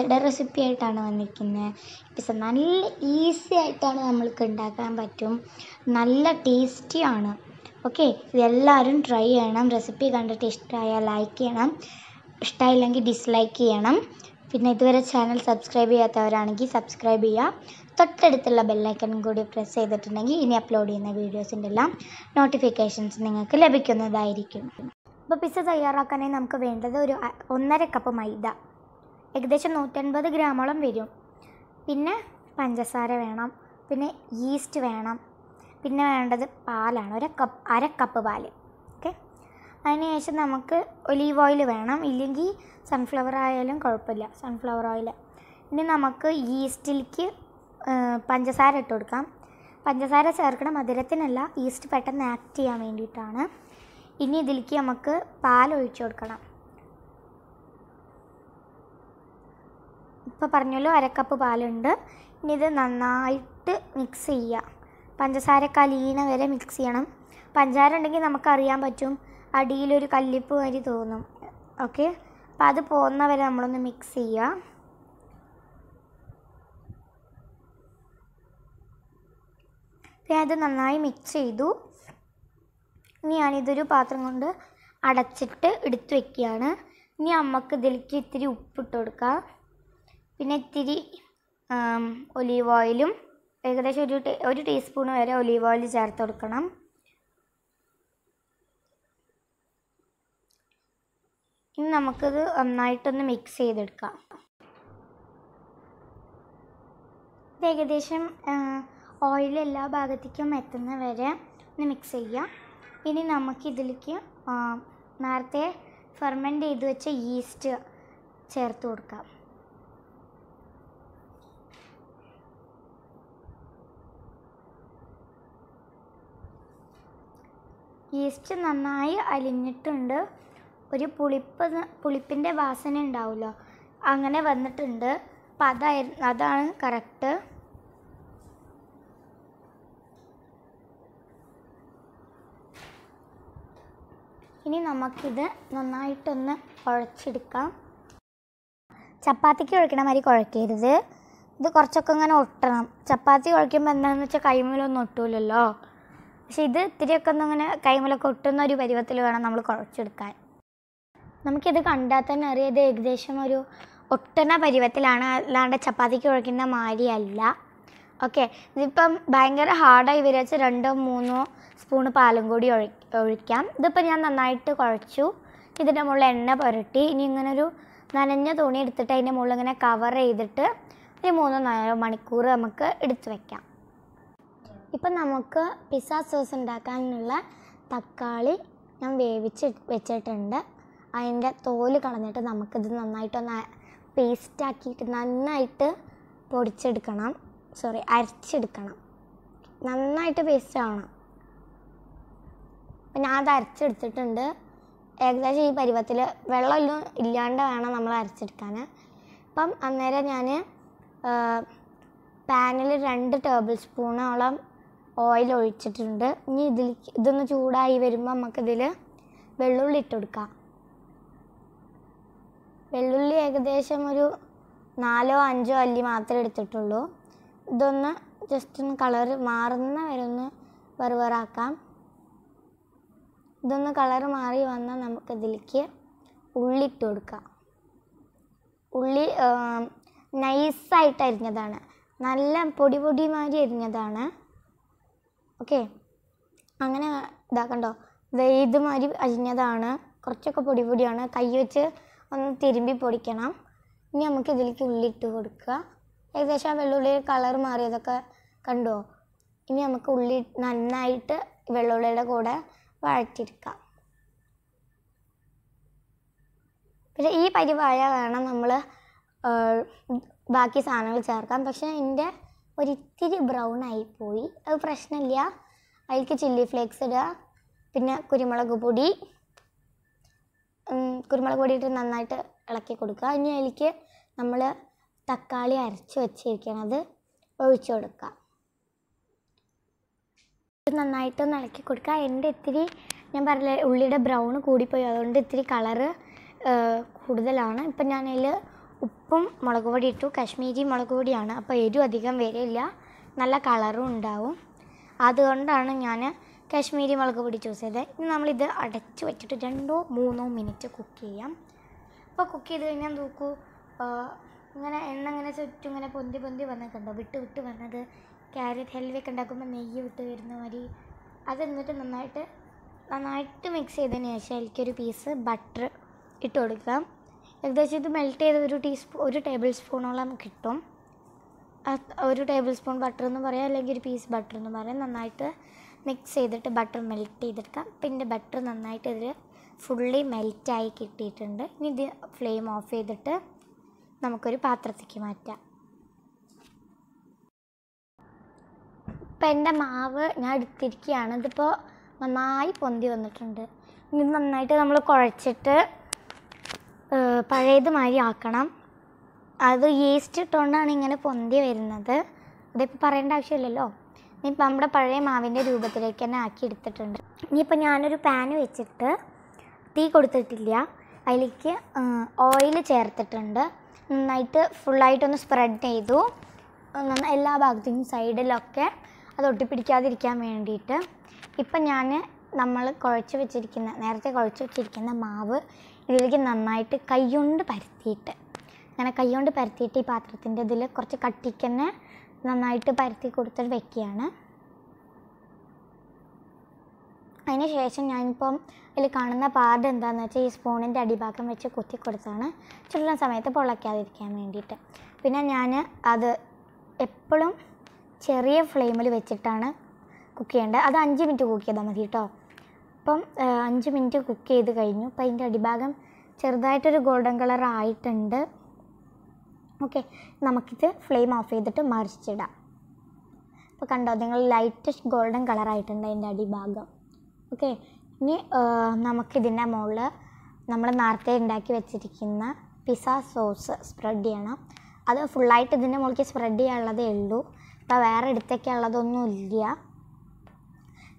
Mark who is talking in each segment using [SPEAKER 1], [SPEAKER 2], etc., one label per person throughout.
[SPEAKER 1] പിസ്സയുടെ recipe ആയിട്ടാണ് വന്നിരിക്കുന്നത് pizza നല്ല ഈസി ആയിട്ടാണ് നമ്മൾക്ക് ഉണ്ടാക്കാൻ പറ്റും നല്ല ടേസ്റ്റിയാണ് ഓക്കെ ഇതെല്ലാവരും ട്രൈ ചെയ്യണം റെസിപ്പി കണ്ടിട്ട് ഇഷ്ടമായാൽ ലൈക്ക് ചെയ്യണം ഇഷ്ടമായില്ലെങ്കിൽ ഡിസ്ലൈക്ക് ചെയ്യണം പിന്നെ ഇതുവരെ ചാനൽ സബ്സ്ക്രൈബ് ചെയ്യാത്തവരാണെങ്കിൽ സബ്സ്ക്രൈബ് ചെയ്യുക തൊട്ടടുത്തുള്ള ബെല്ലൈക്കൺ കൂടി പ്രസ് ചെയ്തിട്ടുണ്ടെങ്കിൽ ഇനി അപ്ലോഡ് ചെയ്യുന്ന വീഡിയോസിൻ്റെ എല്ലാം നോട്ടിഫിക്കേഷൻസ് നിങ്ങൾക്ക് ലഭിക്കുന്നതായിരിക്കും അപ്പോൾ പിസ്സ തയ്യാറാക്കാനായി നമുക്ക് വേണ്ടത് ഒരു ഒന്നര കപ്പ് മൈദ ഏകദേശം നൂറ്റൻപത് ഗ്രാമോളം വരും പിന്നെ പഞ്ചസാര വേണം പിന്നെ ഈസ്റ്റ് വേണം പിന്നെ വേണ്ടത് പാലാണ് ഒരു കപ്പ് അര കപ്പ് പാൽ ഓക്കെ അതിനുശേഷം നമുക്ക് ഒലീവ് ഓയിൽ വേണം ഇല്ലെങ്കിൽ സൺഫ്ലവർ ആയാലും കുഴപ്പമില്ല സൺഫ്ലവർ ഓയിൽ ഇനി നമുക്ക് ഈസ്റ്റിലേക്ക് പഞ്ചസാര ഇട്ട് കൊടുക്കാം പഞ്ചസാര ചേർക്കണം മധുരത്തിനല്ല ഈസ്റ്റ് പെട്ടെന്ന് ആക്ട് ചെയ്യാൻ വേണ്ടിയിട്ടാണ് ഇനി ഇതിലേക്ക് നമുക്ക് പാൽ ഒഴിച്ചു കൊടുക്കണം ഇപ്പോൾ പറഞ്ഞല്ലോ അരക്കപ്പ് പാലുണ്ട് ഇനി ഇത് നന്നായിട്ട് മിക്സ് ചെയ്യുക പഞ്ചസാര കലീണ വരെ മിക്സ് ചെയ്യണം പഞ്ചസാര ഉണ്ടെങ്കിൽ നമുക്കറിയാൻ പറ്റും അടിയിലൊരു കല്ലിപ്പ് മാതിരി തോന്നും ഓക്കെ അപ്പം അത് പോകുന്ന വരെ നമ്മളൊന്ന് മിക്സ് ചെയ്യുക ഞാനത് നന്നായി മിക്സ് ചെയ്തു ഇനി ഞാനിതൊരു പാത്രം കൊണ്ട് അടച്ചിട്ട് എടുത്തു വയ്ക്കുകയാണ് ഇനി അമ്മക്ക് ഇതിലേക്ക് ഇത്തിരി ഉപ്പിട്ട് കൊടുക്കാം പിന്നെ ഇത്തിരി ഒലീവ് ഓയിലും ഏകദേശം ഒരു ഒരു ടീസ്പൂൺ വരെ ഒലീവ് ഓയിൽ ചേർത്ത് കൊടുക്കണം ഇനി നമുക്കത് നന്നായിട്ടൊന്ന് മിക്സ് ചെയ്തെടുക്കാം ഇത് ഏകദേശം ഓയിൽ എല്ലാ ഭാഗത്തേക്കും എത്തുന്ന വരെ ഒന്ന് മിക്സ് ചെയ്യാം ഇനി നമുക്കിതിലേക്ക് നേരത്തെ ഫെർമെൻറ്റ് ചെയ്ത് വെച്ച ഈസ്റ്റ് ചേർത്ത് കൊടുക്കാം ഈസ്റ്റ് നന്നായി അലിഞ്ഞിട്ടുണ്ട് ഒരു പുളിപ്പ് പുളിപ്പിൻ്റെ വാസന ഉണ്ടാവുമല്ലോ അങ്ങനെ വന്നിട്ടുണ്ട് അപ്പം അതായിരുന്നു അതാണ് കറക്റ്റ് ഇനി നമുക്കിത് നന്നായിട്ടൊന്ന് കുഴച്ചെടുക്കാം ചപ്പാത്തിക്ക് കുഴക്കണ മാതിരി കുഴക്കരുത് ഇത് കുറച്ചൊക്കെ ഇങ്ങനെ ഒട്ടണം ചപ്പാത്തി കുഴക്കുമ്പോൾ എന്താണെന്ന് വെച്ചാൽ കൈമൂലൊന്നും ഒട്ടൂലല്ലോ പക്ഷേ ഇത് ഇത്തിരിയൊക്കെ ഒന്നിങ്ങനെ കൈമലൊക്കെ ഒട്ടുന്ന ഒരു പരുവത്തിൽ വേണം നമ്മൾ കുഴച്ചെടുക്കാൻ നമുക്കിത് കണ്ടാൽ തന്നെ അറിയാം ഇത് ഏകദേശം ഒരു ഒട്ടന പരുവത്തിലാണ് അല്ലാണ്ട് ചപ്പാത്തിക്ക് കുഴക്കുന്ന മാരിയല്ല ഓക്കെ ഇതിപ്പം ഭയങ്കര ഹാർഡായി വിരച്ച് രണ്ടോ മൂന്നോ സ്പൂണ് പാലും കൂടി ഒഴി ഒഴിക്കാം ഇതിപ്പോൾ ഞാൻ നന്നായിട്ട് കുഴച്ചു ഇതിൻ്റെ മുകളിൽ എണ്ണ പുരട്ടി ഇനി ഇങ്ങനെ ഒരു നനഞ്ഞ തുണി എടുത്തിട്ട് അതിൻ്റെ മുകളിൽ ഇങ്ങനെ കവർ ചെയ്തിട്ട് ഒരു മൂന്നോ നാലോ മണിക്കൂർ നമുക്ക് എടുത്തു വയ്ക്കാം ഇപ്പം നമുക്ക് പിസ്സ സോസ് ഉണ്ടാക്കാനുള്ള തക്കാളി ഞാൻ വേവിച്ച് വെച്ചിട്ടുണ്ട് അതിൻ്റെ തോല് കളഞ്ഞിട്ട് നമുക്കിത് നന്നായിട്ടൊന്ന് പേസ്റ്റാക്കിയിട്ട് നന്നായിട്ട് പൊടിച്ചെടുക്കണം സോറി അരച്ചെടുക്കണം നന്നായിട്ട് പേസ്റ്റ് ആവണം അപ്പം ഞാൻ അത് അരച്ചെടുത്തിട്ടുണ്ട് ഏകദേശം ഈ പരുവത്തിൽ വെള്ളമൊന്നും ഇല്ലാണ്ട് വേണം നമ്മൾ അരച്ചെടുക്കാൻ അപ്പം അന്നേരം ഞാൻ പാനിൽ രണ്ട് ടേബിൾ സ്പൂണോളം ഓയിൽ ഒഴിച്ചിട്ടുണ്ട് ഇനി ഇതിൽ ഇതൊന്ന് ചൂടായി വരുമ്പോൾ നമുക്കിതിൽ വെള്ളുള്ളി ഇട്ട് കൊടുക്കാം വെള്ളുള്ളി ഏകദേശം ഒരു നാലോ അഞ്ചോ അല്ലി മാത്രമേ എടുത്തിട്ടുള്ളൂ ഇതൊന്ന് ജസ്റ്റ് ഒന്ന് കളർ മാറുന്ന വരെ ഒന്ന് വെറുവറാക്കാം ഇതൊന്ന് കളർ മാറി വന്നാൽ നമുക്കിതിലേക്ക് ഉള്ളി ഇട്ട് കൊടുക്കാം ഉള്ളി നൈസായിട്ട് അരിഞ്ഞതാണ് നല്ല പൊടി മാതിരി അരിഞ്ഞതാണ് ഓക്കെ അങ്ങനെ ഇതാക്കണ്ടോ ഇതുമാതിരി അരിഞ്ഞതാണ് കുറച്ചൊക്കെ പൊടി പൊടിയാണ് കൈ വെച്ച് ഒന്ന് തിരുമ്പി പൊടിക്കണം ഇനി നമുക്ക് ഇതിലേക്ക് ഉള്ളിട്ട് കൊടുക്കുക ഏകദേശം ആ വെള്ളുള്ളി കളർ മാറിയതൊക്കെ കണ്ടോ ഇനി നമുക്ക് ഉള്ളി നന്നായിട്ട് വെള്ളുള്ളിയുടെ കൂടെ വഴറ്റിരിക്കാം പക്ഷേ ഈ പരിവാഴ വേണം നമ്മൾ ബാക്കി സാധനങ്ങൾ ചേർക്കാം പക്ഷേ എൻ്റെ ഒരിത്തിരി ബ്രൗൺ ആയിപ്പോയി അത് പ്രശ്നമില്ല അതിലേക്ക് ചില്ലി ഫ്ലേക്സ് ഇടുക പിന്നെ കുരുമുളക് പൊടി കുരുമുളക് പൊടി ഇട്ട് നന്നായിട്ട് ഇളക്കി കൊടുക്കുക ഇനി അതിലേക്ക് നമ്മൾ തക്കാളി അരച്ച് വെച്ചിരിക്കണത് ഒഴിച്ചു കൊടുക്കുക നന്നായിട്ടൊന്ന് ഇളക്കി കൊടുക്കുക എൻ്റെ ഇത്തിരി ഞാൻ പറഞ്ഞ ഉള്ളിയുടെ ബ്രൗൺ കൂടിപ്പോയി അതുകൊണ്ട് ഇത്തിരി കളറ് കൂടുതലാണ് ഇപ്പം ഞാനതിൽ ഉപ്പും മുളക് പൊടി ഇട്ടു കാശ്മീരി മുളക് പൊടിയാണ് അപ്പോൾ എരിവ് അധികം വരില്ല നല്ല കളറും ഉണ്ടാവും അതുകൊണ്ടാണ് ഞാൻ കാശ്മീരി മുളക് പൊടി ചൂസ് ചെയ്തത് ഇനി നമ്മളിത് അടച്ച് വെച്ചിട്ട് രണ്ടോ മൂന്നോ മിനിറ്റ് കുക്ക് ചെയ്യാം അപ്പോൾ കുക്ക് ചെയ്ത് കഴിഞ്ഞാൽ നോക്കൂ ഇങ്ങനെ എണ്ണ ഇങ്ങനെ ചുറ്റും ഇങ്ങനെ പൊന്തി പൊന്തി വന്നിട്ടുണ്ടോ വിട്ട് വിട്ട് വന്നത് ക്യാരറ്റ് ഹൽവയൊക്കെ ഉണ്ടാക്കുമ്പോൾ നെയ്യ് വിട്ട് വരുന്ന മാതിരി അത് എന്നിട്ട് നന്നായിട്ട് നന്നായിട്ട് മിക്സ് ചെയ്തതിന് ശേഷം എനിക്കൊരു പീസ് ബട്ടർ ഇട്ട് കൊടുക്കാം ഏകദേശം ഇത് മെൽറ്റ് ചെയ്ത് ഒരു ടീസ്പൂ ഒരു ടേബിൾ സ്പൂണോളം കിട്ടും ഒരു ടേബിൾ സ്പൂൺ ബട്ടർ എന്ന് പറയാം അല്ലെങ്കിൽ ഒരു പീസ് ബട്ടർ എന്ന് പറയാം നന്നായിട്ട് മിക്സ് ചെയ്തിട്ട് ബട്ടർ മെൽറ്റ് ചെയ്തെടുക്കാം പിന്നെ ബട്ടർ നന്നായിട്ട് ഇതിൽ ഫുള്ളി മെൽറ്റായി കിട്ടിയിട്ടുണ്ട് ഇനി ഇത് ഫ്ലെയിം ഓഫ് ചെയ്തിട്ട് നമുക്കൊരു പാത്രത്തേക്ക് മാറ്റാം ഇപ്പം എൻ്റെ മാവ് ഞാൻ എടുത്തിരിക്കുകയാണ് ഇതിപ്പോൾ നന്നായി പൊന്തി വന്നിട്ടുണ്ട് ഇനി നന്നായിട്ട് നമ്മൾ കുഴച്ചിട്ട് മാതിരി ആക്കണം അത് ഈസ്റ്റ് ഇട്ടുകൊണ്ടാണ് ഇങ്ങനെ പൊന്തി വരുന്നത് അതിപ്പോൾ പറയേണ്ട ആവശ്യമില്ലല്ലോ ഇനിയിപ്പോൾ നമ്മുടെ പഴയ മാവിൻ്റെ രൂപത്തിലേക്ക് തന്നെ ആക്കി എടുത്തിട്ടുണ്ട് ഇനിയിപ്പോൾ ഞാനൊരു പാൻ വെച്ചിട്ട് തീ കൊടുത്തിട്ടില്ല അതിലേക്ക് ഓയിൽ ചേർത്തിട്ടുണ്ട് നന്നായിട്ട് ഫുള്ളായിട്ടൊന്ന് സ്പ്രെഡ് ചെയ്തു എല്ലാ ഭാഗത്തും സൈഡിലൊക്കെ അത് ഒട്ടിപ്പിടിക്കാതിരിക്കാൻ വേണ്ടിയിട്ട് ഇപ്പം ഞാൻ നമ്മൾ കുഴച്ച് വെച്ചിരിക്കുന്ന നേരത്തെ കുഴച്ച് വെച്ചിരിക്കുന്ന മാവ് ഇതിലേക്ക് നന്നായിട്ട് കൈകൊണ്ട് പരത്തിയിട്ട് അങ്ങനെ കൈകൊണ്ട് പരത്തിയിട്ട് ഈ പാത്രത്തിൻ്റെ ഇതിൽ കുറച്ച് കട്ടിക്കന്നെ നന്നായിട്ട് പരത്തി കൊടുത്തിട്ട് വെക്കുകയാണ് അതിന് ശേഷം ഞാനിപ്പം അതിൽ കാണുന്ന പാട് എന്താണെന്ന് വെച്ചാൽ ഈ സ്പൂണിൻ്റെ അടിഭാഗം വെച്ച് കുത്തി കൊടുത്താണ് ചുരുളുന്ന സമയത്ത് പൊള്ളയ്ക്കാതിരിക്കാൻ വേണ്ടിയിട്ട് പിന്നെ ഞാൻ അത് എപ്പോഴും ചെറിയ ഫ്ലെയിമിൽ വെച്ചിട്ടാണ് കുക്ക് ചെയ്യേണ്ടത് അത് അഞ്ച് മിനിറ്റ് കുക്ക് ചെയ്താൽ മതി കേട്ടോ ഇപ്പം അഞ്ച് മിനിറ്റ് കുക്ക് ചെയ്ത് കഴിഞ്ഞു അപ്പം അതിൻ്റെ അടിഭാഗം ചെറുതായിട്ടൊരു ഗോൾഡൻ കളർ ആയിട്ടുണ്ട് ഓക്കെ നമുക്കിത് ഫ്ലെയിം ഓഫ് ചെയ്തിട്ട് മറിച്ചിടാം അപ്പോൾ കണ്ടോ നിങ്ങൾ ലൈറ്റ് ഗോൾഡൻ കളറായിട്ടുണ്ട് അതിൻ്റെ അടിഭാഗം ഓക്കെ ഇനി നമുക്കിതിൻ്റെ മുകളിൽ നമ്മൾ നേരത്തെ ഉണ്ടാക്കി വെച്ചിരിക്കുന്ന പിസ സോസ് സ്പ്രെഡ് ചെയ്യണം അത് ഫുള്ളായിട്ട് ഇതിൻ്റെ മുകളിലേക്ക് സ്പ്രെഡ് ചെയ്യാനുള്ളതേ ഉള്ളൂ ഇപ്പോൾ വേറെ എടുത്തേക്കുള്ളതൊന്നും ഇല്ല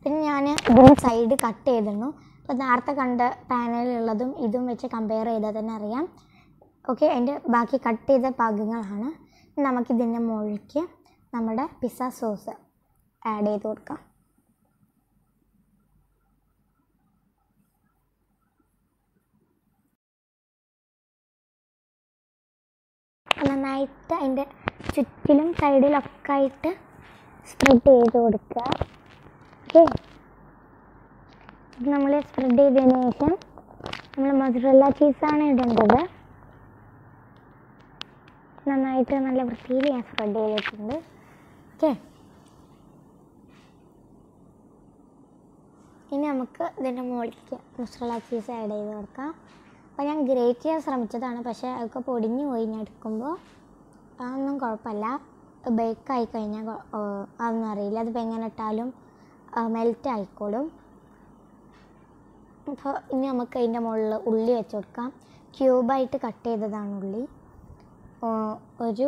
[SPEAKER 1] പിന്നെ ഞാൻ ഇതിന് സൈഡ് കട്ട് ചെയ്തിരുന്നു അപ്പോൾ നേരത്തെ കണ്ട പാനലിലുള്ളതും ഇതും വെച്ച് കമ്പയർ ചെയ്താൽ തന്നെ അറിയാം ഓക്കെ അതിൻ്റെ ബാക്കി കട്ട് ചെയ്ത ഭാഗങ്ങളാണ് നമുക്കിതിൻ്റെ മുകളിലേക്ക് നമ്മുടെ പിസ്സ സോസ് ആഡ് ചെയ്ത് കൊടുക്കാം നന്നായിട്ട് അതിൻ്റെ ചുറ്റിലും സൈഡിലൊക്കെ ആയിട്ട് സ്പ്രെഡ് ചെയ്ത് കൊടുക്കുക ഓക്കെ നമ്മൾ സ്പ്രെഡ് ചെയ്തതിന് ശേഷം നമ്മൾ മധുരല്ല ചീസാണ് ഇടേണ്ടത് നന്നായിട്ട് നല്ല വൃത്തിയിൽ ഞാൻ സ്പ്രെഡ് ചെയ്തിട്ടുണ്ട് ഓക്കെ ഇനി നമുക്ക് ഇതിൻ്റെ മുകളിലേക്ക് മസാല ചീസ് ആഡ് ചെയ്ത് കൊടുക്കാം അപ്പോൾ ഞാൻ ഗ്രേറ്റ് ചെയ്യാൻ ശ്രമിച്ചതാണ് പക്ഷേ അതൊക്കെ പൊടിഞ്ഞു പോയി ഞാൻ എടുക്കുമ്പോൾ അതൊന്നും കുഴപ്പമില്ല ബേക്കായി കഴിഞ്ഞാൽ അതൊന്നും അറിയില്ല അതിപ്പോൾ എങ്ങനെ ഇട്ടാലും മെൽറ്റ് ആയിക്കോളും അപ്പോൾ ഇനി നമുക്ക് അതിൻ്റെ മുകളിൽ ഉള്ളി വെച്ച് കൊടുക്കാം ക്യൂബായിട്ട് കട്ട് ചെയ്തതാണ് ഉള്ളി ഒരു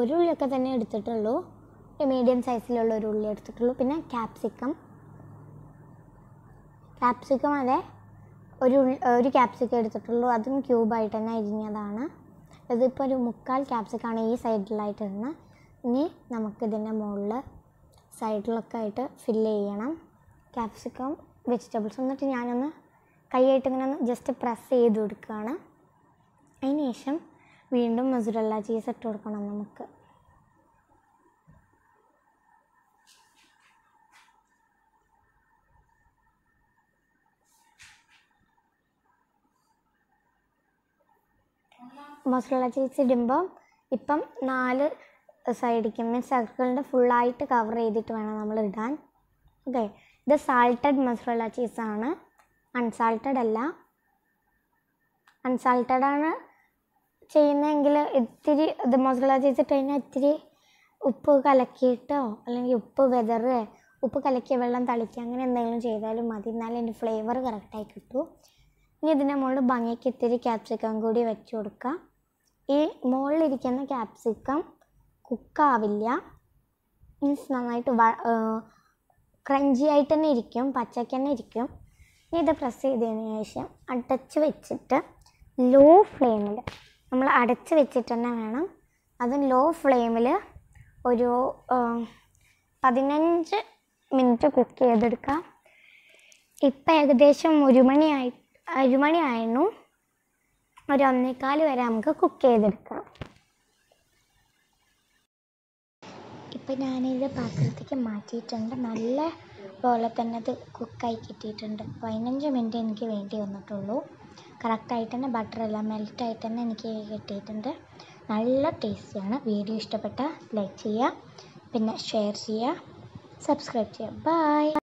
[SPEAKER 1] ഒരു ഉള്ളിയൊക്കെ തന്നെ എടുത്തിട്ടുള്ളൂ മീഡിയം സൈസിലുള്ള ഒരു ഉള്ളി എടുത്തിട്ടുള്ളൂ പിന്നെ ക്യാപ്സിക്കം ക്യാപ്സിക്കം അതെ ഒരു ഒരു ക്യാപ്സിക്കം എടുത്തിട്ടുള്ളൂ അതും ക്യൂബായിട്ട് തന്നെ അരിഞ്ഞതാണ് ഇതിപ്പോൾ ഒരു മുക്കാൽ ക്യാപ്സിക്കാണ് ഈ സൈഡിലായിട്ട് ഇരുന്ന് ഇനി നമുക്കിതിൻ്റെ മുകളിൽ സൈഡിലൊക്കെ ആയിട്ട് ഫില്ല് ചെയ്യണം ക്യാപ്സിക്കം വെജിറ്റബിൾസ് എന്നിട്ട് ഞാനൊന്ന് കൈയായിട്ട് ഇങ്ങനെ ഒന്ന് ജസ്റ്റ് പ്രസ് ചെയ്ത് കൊടുക്കുകയാണ് അതിന് ശേഷം വീണ്ടും മസുരല്ല ചീസ് ഇട്ട് കൊടുക്കണം നമുക്ക് മസുരല്ല ചീസ് ഇടുമ്പം ഇപ്പം നാല് സൈഡിലേക്ക് മീൻസ് സർക്കിളിൻ്റെ ഫുള്ളായിട്ട് കവർ ചെയ്തിട്ട് വേണം നമ്മൾ ഇടാൻ ഓക്കെ ഇത് സാൾട്ടഡ് മസറല്ല ചീസാണ് അൺസാൾട്ടഡ് അല്ല അൺസാൾട്ടഡ് ആണ് ചെയ്യുന്നതെങ്കിൽ ഇത്തിരി ഇത് മസറല്ല ചീസ് ഇട്ട് കഴിഞ്ഞാൽ ഇത്തിരി ഉപ്പ് കലക്കിയിട്ടോ അല്ലെങ്കിൽ ഉപ്പ് വെതറ് ഉപ്പ് കലക്കിയ വെള്ളം തളിക്കുക അങ്ങനെ എന്തെങ്കിലും ചെയ്താലും മതി എന്നാലും അതിൻ്റെ ഫ്ലേവർ കറക്റ്റായി കിട്ടും ഇനി ഇതിൻ്റെ മുകളിൽ ഭംഗിക്ക് ഇത്തിരി ക്യാപ്സിക്കം കൂടി വെച്ച് കൊടുക്കുക ഈ മുകളിലിരിക്കുന്ന ക്യാപ്സിക്കം കുക്കാവില്ല മീൻസ് നന്നായിട്ട് ക്രഞ്ചി ആയിട്ട് തന്നെ ഇരിക്കും പച്ചയ്ക്ക് തന്നെ ഇരിക്കും ഇനി ഇത് പ്രസ് ചെയ്തതിന് ശേഷം അടച്ച് വെച്ചിട്ട് ലോ ഫ്ലെയിമിൽ നമ്മൾ അടച്ച് വെച്ചിട്ട് തന്നെ വേണം അതും ലോ ഫ്ലെയിമിൽ ഒരു പതിനഞ്ച് മിനിറ്റ് കുക്ക് ചെയ്തെടുക്കാം ഇപ്പം ഏകദേശം ഒരു മണിയായി ഒരു മണിയായിരുന്നു ഒരു ഒന്നേക്കാൽ വരെ നമുക്ക് കുക്ക് ചെയ്തെടുക്കാം ഇപ്പം ഞാനിത് പാത്രത്തിലേക്ക് മാറ്റിയിട്ടുണ്ട് നല്ല പോലെ തന്നെ അത് കുക്കായി കിട്ടിയിട്ടുണ്ട് പതിനഞ്ച് മിനിറ്റ് എനിക്ക് വേണ്ടി വന്നിട്ടുള്ളൂ കറക്റ്റായിട്ട് തന്നെ ബട്ടറെല്ലാം മെൽറ്റായിട്ട് തന്നെ എനിക്ക് കിട്ടിയിട്ടുണ്ട് നല്ല ടേസ്റ്റിയാണ് വീഡിയോ ഇഷ്ടപ്പെട്ടാൽ ലൈക്ക് ചെയ്യുക പിന്നെ ഷെയർ ചെയ്യുക സബ്സ്ക്രൈബ് ചെയ്യുക ബൈ